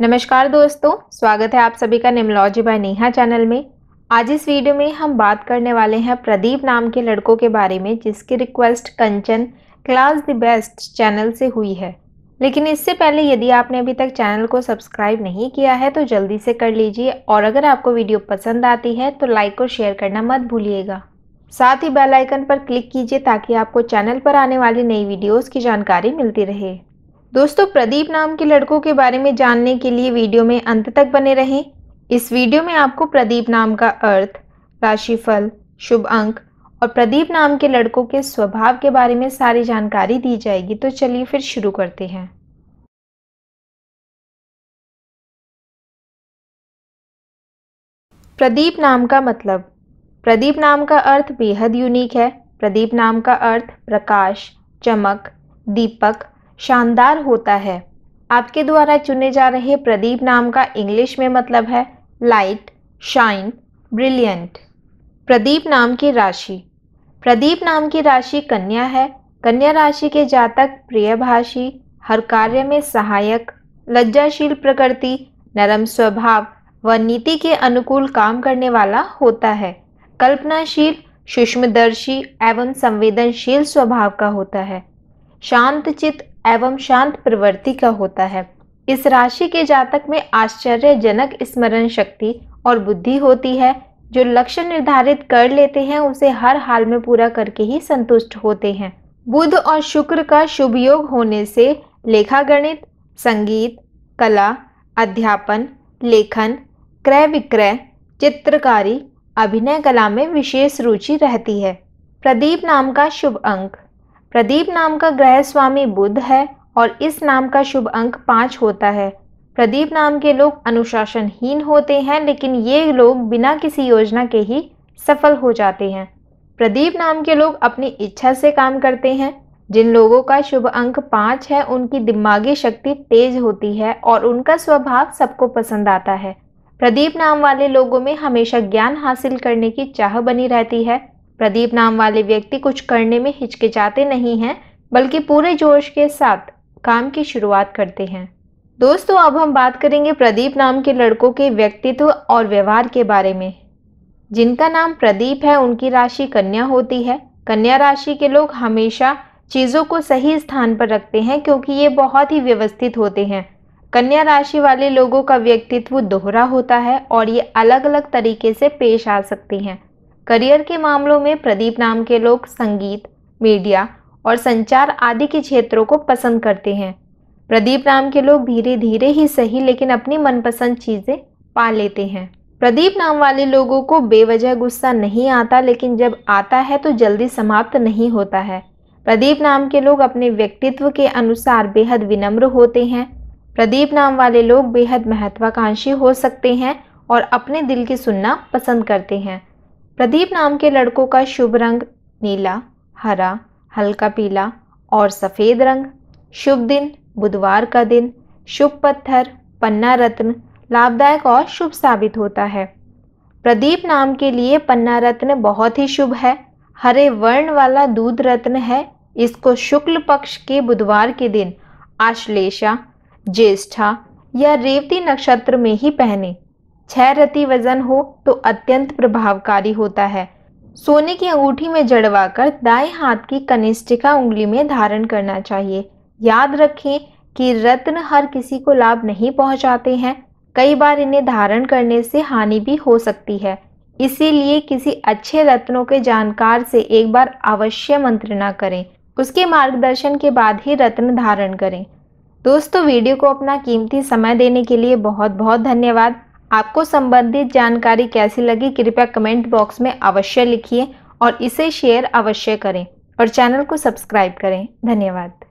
नमस्कार दोस्तों स्वागत है आप सभी का निमलॉजी बाय नेहा चैनल में आज इस वीडियो में हम बात करने वाले हैं प्रदीप नाम के लड़कों के बारे में जिसकी request Kanchan class the best channel से हुई है लेकिन इससे पहले यदि आपने अभी तक चैनल को सब्सक्राइब नहीं किया है तो जल्दी से कर लीजिए और अगर आपको वीडियो पसंद आती है तो लाइक और शेयर करना मत भूलिएगा साथ ही बेल आइकन पर क्लिक कीजिए ताकि आपको चैनल पर आने वाली नई वीडियोस की जानकारी मिलती रहे दोस्तों प्रदीप नाम के लड़कों के बारे में जानने के लिए वीडियो में अंत तक बने रहें इस वीडियो में आपको प्रदीप नाम का अर्थ राशिफल शुभ अंक और प्रदीप नाम के लड़कों के स्वभाव के बारे में सारी जानकारी दी जाएगी तो चलिए फिर शुरू करते हैं प्रदीप नाम का मतलब प्रदीप नाम का अर्थ बेहद यूनिक है प्रदीप नाम का अर्थ प्रकाश चमक दीपक शानदार होता है आपके द्वारा चुने जा रहे प्रदीप नाम का इंग्लिश में मतलब है लाइट शाइन ब्रिलियंट प्रदीप नाम की राशि प्रदीप नाम की राशि कन्या है कन्या राशि के जातक प्रियभाषी हर कार्य में सहायक लज्जाशील प्रकृति नरम स्वभाव व नीति के अनुकूल काम करने वाला होता है कल्पनाशील सूक्ष्मदर्शी एवं संवेदनशील स्वभाव का होता है शांत चित्त एवं शांत प्रवृत्ति का होता है इस राशि के जातक में आश्चर्यजनक स्मरण शक्ति और बुद्धि होती है जो लक्ष्य निर्धारित कर लेते हैं उसे हर हाल में पूरा करके ही संतुष्ट होते हैं बुध और शुक्र का शुभ योग होने से लेखा गणित संगीत कला अध्यापन लेखन क्रय विक्रय चित्रकारी अभिनय कला में विशेष रुचि रहती है प्रदीप नाम का शुभ अंक प्रदीप नाम का ग्रह स्वामी बुध है और इस नाम का शुभ अंक पाँच होता है प्रदीप नाम के लोग अनुशासनहीन होते हैं लेकिन ये लोग बिना किसी योजना के ही सफल हो जाते हैं प्रदीप नाम के लोग अपनी इच्छा से काम करते हैं जिन लोगों का शुभ अंक पाँच है उनकी दिमागी शक्ति तेज होती है और उनका स्वभाव सबको पसंद आता है प्रदीप नाम वाले लोगों में हमेशा ज्ञान हासिल करने की चाह बनी रहती है प्रदीप नाम वाले व्यक्ति कुछ करने में हिचकिचाते नहीं हैं बल्कि पूरे जोश के साथ काम की शुरुआत करते हैं दोस्तों अब हम बात करेंगे प्रदीप नाम के लड़कों के व्यक्तित्व और व्यवहार के बारे में जिनका नाम प्रदीप है उनकी राशि कन्या होती है कन्या राशि के लोग हमेशा चीज़ों को सही स्थान पर रखते हैं क्योंकि ये बहुत ही व्यवस्थित होते हैं कन्या राशि वाले लोगों का व्यक्तित्व दोहरा होता है और ये अलग अलग तरीके से पेश आ सकती हैं करियर के मामलों में प्रदीप नाम के लोग संगीत मीडिया और संचार आदि के क्षेत्रों को पसंद करते हैं प्रदीप नाम के लोग धीरे धीरे ही सही लेकिन अपनी मनपसंद चीज़ें पा लेते हैं प्रदीप नाम वाले लोगों को बेवजह गुस्सा नहीं आता लेकिन जब आता है तो जल्दी समाप्त नहीं होता है प्रदीप नाम के लोग अपने व्यक्तित्व के अनुसार बेहद विनम्र होते हैं प्रदीप नाम वाले लोग बेहद महत्वाकांक्षी हो सकते हैं और अपने दिल की सुनना पसंद करते हैं प्रदीप नाम के लड़कों का शुभ रंग नीला हरा हल्का पीला और सफ़ेद रंग शुभ दिन बुधवार का दिन शुभ पत्थर पन्ना रत्न लाभदायक और शुभ साबित होता है प्रदीप नाम के लिए पन्ना रत्न बहुत ही शुभ है हरे वर्ण वाला दूध रत्न है इसको शुक्ल पक्ष के बुधवार के दिन आश्लेषा ज्येष्ठा या रेवती नक्षत्र में ही पहने छह रति वजन हो तो अत्यंत प्रभावकारी होता है सोने की अंगूठी में जड़वा कर दाएं हाथ की कनिष्ठिका उंगली में धारण करना चाहिए याद रखें कि रत्न हर किसी को लाभ नहीं पहुंचाते हैं कई बार इन्हें धारण करने से हानि भी हो सकती है इसीलिए किसी अच्छे रत्नों के जानकार से एक बार अवश्य मंत्रणा करें उसके मार्गदर्शन के बाद ही रत्न धारण करें दोस्तों वीडियो को अपना कीमती समय देने के लिए बहुत बहुत धन्यवाद आपको संबंधित जानकारी कैसी लगी कृपया कमेंट बॉक्स में अवश्य लिखिए और इसे शेयर अवश्य करें और चैनल को सब्सक्राइब करें धन्यवाद